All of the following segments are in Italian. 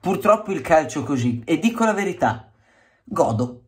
Purtroppo il calcio così, e dico la verità, godo,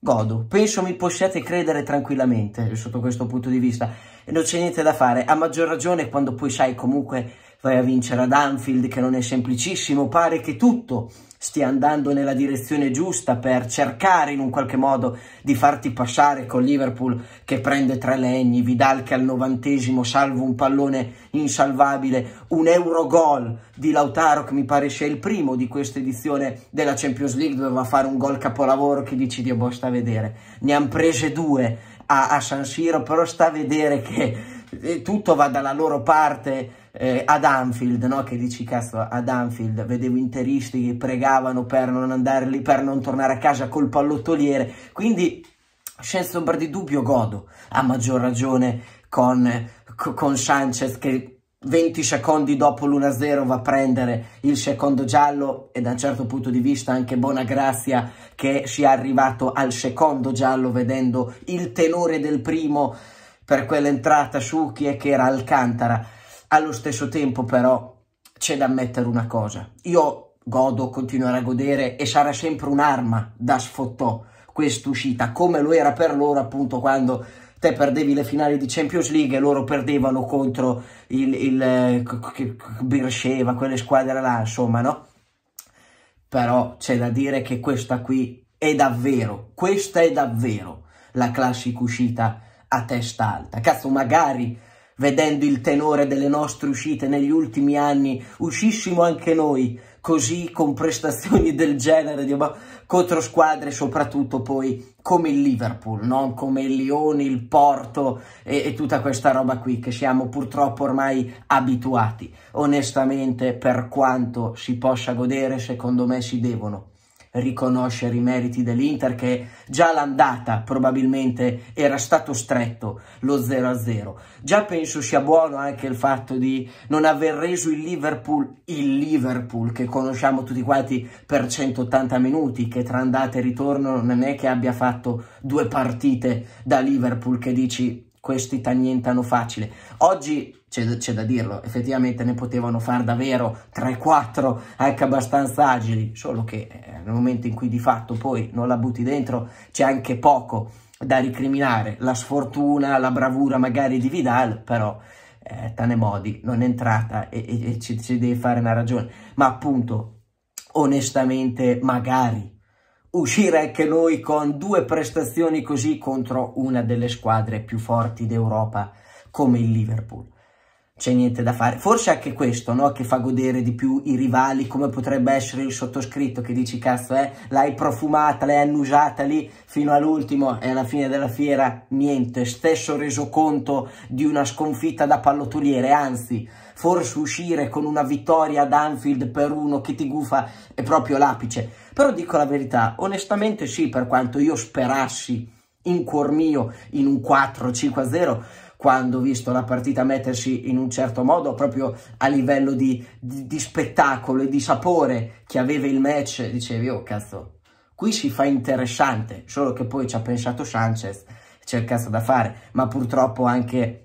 godo. Penso mi possiate credere tranquillamente sotto questo punto di vista. E non c'è niente da fare, a maggior ragione quando poi sai comunque vai a vincere ad Anfield che non è semplicissimo, pare che tutto stia andando nella direzione giusta per cercare in un qualche modo di farti passare con Liverpool che prende tre legni, Vidal che al novantesimo salva un pallone insalvabile, un euro gol di Lautaro che mi pare sia il primo di questa edizione della Champions League dove va a fare un gol capolavoro che dici Dio boh sta a vedere, ne han prese due a, a San Siro però sta a vedere che eh, tutto va dalla loro parte eh, ad Anfield, no? Che dici, cazzo, ad Anfield vedevo interisti che pregavano per non andare lì, per non tornare a casa col pallottoliere. Quindi, senza ombra di dubbio, godo. A maggior ragione con, con Sanchez che 20 secondi dopo l'1-0 va a prendere il secondo giallo e da un certo punto di vista anche Bonagrazia che sia arrivato al secondo giallo vedendo il tenore del primo per quell'entrata su chi è che era Alcantara allo stesso tempo però c'è da ammettere una cosa, io godo, continuerò a godere e sarà sempre un'arma da sfottò questa uscita, come lo era per loro appunto quando te perdevi le finali di Champions League e loro perdevano contro il, il eh, Birsheva, quelle squadre là, insomma, no? Però c'è da dire che questa qui è davvero, questa è davvero la classica uscita a testa alta. Cazzo, magari vedendo il tenore delle nostre uscite negli ultimi anni, uscissimo anche noi così con prestazioni del genere di, contro squadre soprattutto poi come il Liverpool, non come il Lione, il Porto e, e tutta questa roba qui che siamo purtroppo ormai abituati. Onestamente per quanto si possa godere secondo me si devono riconoscere i meriti dell'Inter che già l'andata probabilmente era stato stretto lo 0-0. Già penso sia buono anche il fatto di non aver reso il Liverpool il Liverpool che conosciamo tutti quanti per 180 minuti, che tra andata e ritorno non è che abbia fatto due partite da Liverpool che dici questi taglientano facile. Oggi c'è, c'è da dirlo, effettivamente ne potevano fare davvero 3-4 anche abbastanza agili, solo che eh, nel momento in cui di fatto poi non la butti dentro c'è anche poco da ricriminare, la sfortuna, la bravura magari di Vidal, però eh, modi, non è entrata e, e, e ci, ci devi fare una ragione, ma appunto onestamente magari uscire anche noi con due prestazioni così contro una delle squadre più forti d'Europa come il Liverpool c'è niente da fare. Forse anche questo, no? Che fa godere di più i rivali, come potrebbe essere il sottoscritto che dici, cazzo, eh, l'hai profumata, l'hai annusata lì fino all'ultimo e alla fine della fiera niente. Stesso resoconto di una sconfitta da pallottoliere, anzi, forse uscire con una vittoria ad Anfield per uno che ti gufa è proprio l'apice. Però dico la verità, onestamente sì, per quanto io sperassi in cuor mio in un 4-5-0, quando ho visto la partita mettersi in un certo modo proprio a livello di, di, di spettacolo e di sapore che aveva il match, dicevi oh cazzo, qui si fa interessante, solo che poi ci ha pensato Sanchez, c'è il cazzo da fare, ma purtroppo anche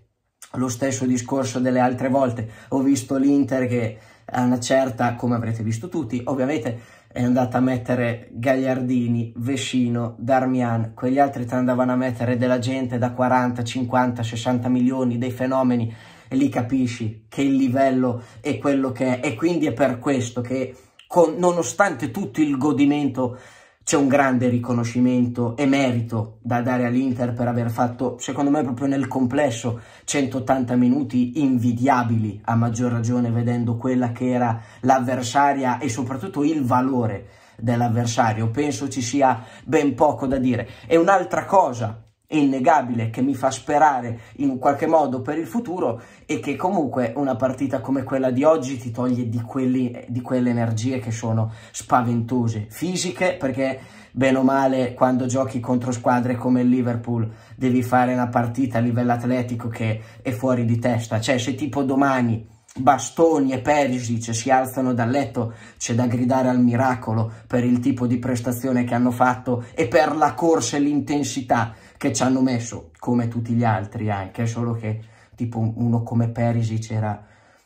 lo stesso discorso delle altre volte, ho visto l'Inter che a una certa, come avrete visto tutti, ovviamente è andata a mettere Gagliardini, Vescino, Darmian, quegli altri te andavano a mettere della gente da 40, 50, 60 milioni, dei fenomeni, e lì capisci che il livello è quello che è, e quindi è per questo che, con, nonostante tutto il godimento c'è un grande riconoscimento e merito da dare all'Inter per aver fatto, secondo me, proprio nel complesso 180 minuti invidiabili, a maggior ragione vedendo quella che era l'avversaria e soprattutto il valore dell'avversario. Penso ci sia ben poco da dire. E un'altra cosa è innegabile, che mi fa sperare in un qualche modo per il futuro e che comunque una partita come quella di oggi ti toglie di, quelli, di quelle energie che sono spaventose, fisiche, perché bene o male quando giochi contro squadre come il Liverpool devi fare una partita a livello atletico che è fuori di testa, cioè se tipo domani Bastoni e Perisic si alzano dal letto, c'è da gridare al miracolo per il tipo di prestazione che hanno fatto e per la corsa e l'intensità che ci hanno messo, come tutti gli altri anche, solo che tipo uno come Perisic era,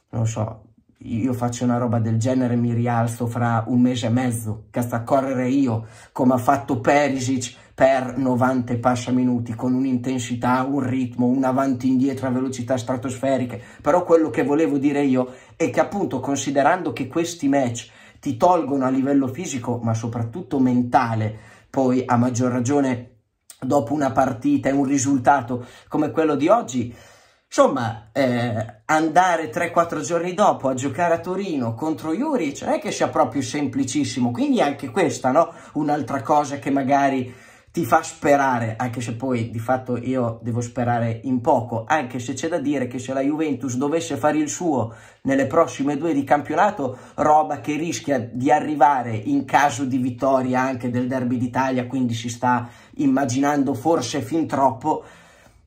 non so, io faccio una roba del genere, mi rialzo fra un mese e mezzo, che sta a correre io, come ha fatto Perisic per 90 e passa minuti, con un'intensità, un ritmo, un avanti e indietro a velocità stratosferiche. Però quello che volevo dire io è che appunto considerando che questi match ti tolgono a livello fisico, ma soprattutto mentale, poi a maggior ragione dopo una partita e un risultato come quello di oggi. Insomma, eh, andare 3-4 giorni dopo a giocare a Torino contro Juric non è che sia proprio semplicissimo, quindi anche questa, no? Un'altra cosa che magari ti fa sperare, anche se poi di fatto io devo sperare in poco, anche se c'è da dire che se la Juventus dovesse fare il suo nelle prossime due di campionato, roba che rischia di arrivare in caso di vittoria anche del Derby d'Italia, quindi si sta immaginando forse fin troppo,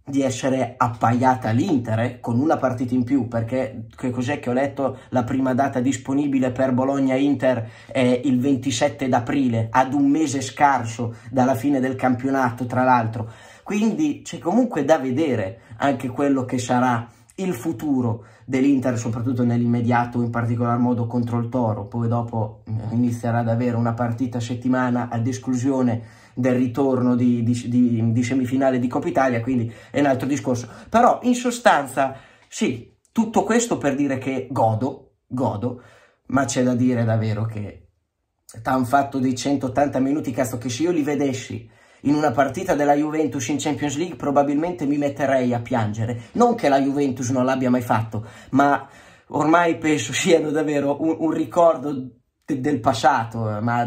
di essere appaiata l'Inter eh, con una partita in più perché che cos'è che ho letto la prima data disponibile per Bologna-Inter è il 27 d'aprile ad un mese scarso dalla fine del campionato tra l'altro quindi c'è comunque da vedere anche quello che sarà il futuro dell'Inter, soprattutto nell'immediato, in particolar modo contro il Toro. Poi dopo eh, inizierà ad avere una partita a settimana ad esclusione del ritorno di, di, di, di semifinale di Coppa Italia, quindi è un altro discorso. Però in sostanza, sì, tutto questo per dire che godo, godo, ma c'è da dire davvero che hanno fatto dei 180 minuti, cazzo, che se io li vedessi in una partita della Juventus in Champions League probabilmente mi metterei a piangere. Non che la Juventus non l'abbia mai fatto, ma ormai penso siano davvero un, un ricordo de del passato, eh, ma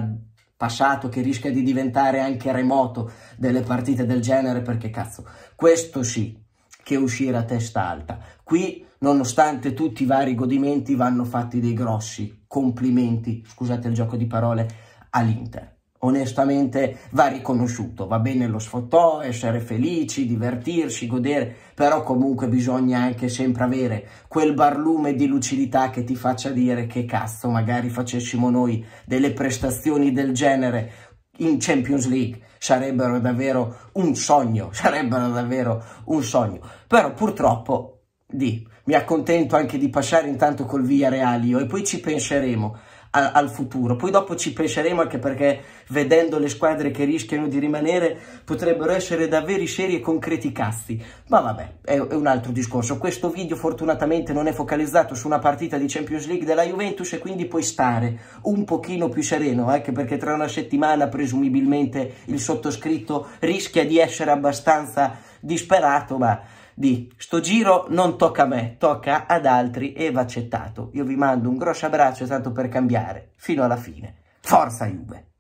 passato che rischia di diventare anche remoto delle partite del genere perché cazzo, questo sì che uscire a testa alta. Qui nonostante tutti i vari godimenti vanno fatti dei grossi complimenti, scusate il gioco di parole, all'Inter onestamente va riconosciuto, va bene lo sfottò, essere felici, divertirsi, godere, però comunque bisogna anche sempre avere quel barlume di lucidità che ti faccia dire che cazzo magari facessimo noi delle prestazioni del genere in Champions League sarebbero davvero un sogno, sarebbero davvero un sogno, però purtroppo di, mi accontento anche di passare intanto col Via Realio e poi ci penseremo a, al futuro. Poi dopo ci penseremo anche perché vedendo le squadre che rischiano di rimanere potrebbero essere davvero seri e concreti cazzi. Ma vabbè, è, è un altro discorso. Questo video fortunatamente non è focalizzato su una partita di Champions League della Juventus e quindi puoi stare un pochino più sereno, eh, anche perché tra una settimana presumibilmente il sottoscritto rischia di essere abbastanza disperato, ma di sto giro non tocca a me, tocca ad altri e va accettato. Io vi mando un grosso abbraccio tanto per cambiare, fino alla fine. Forza Juve!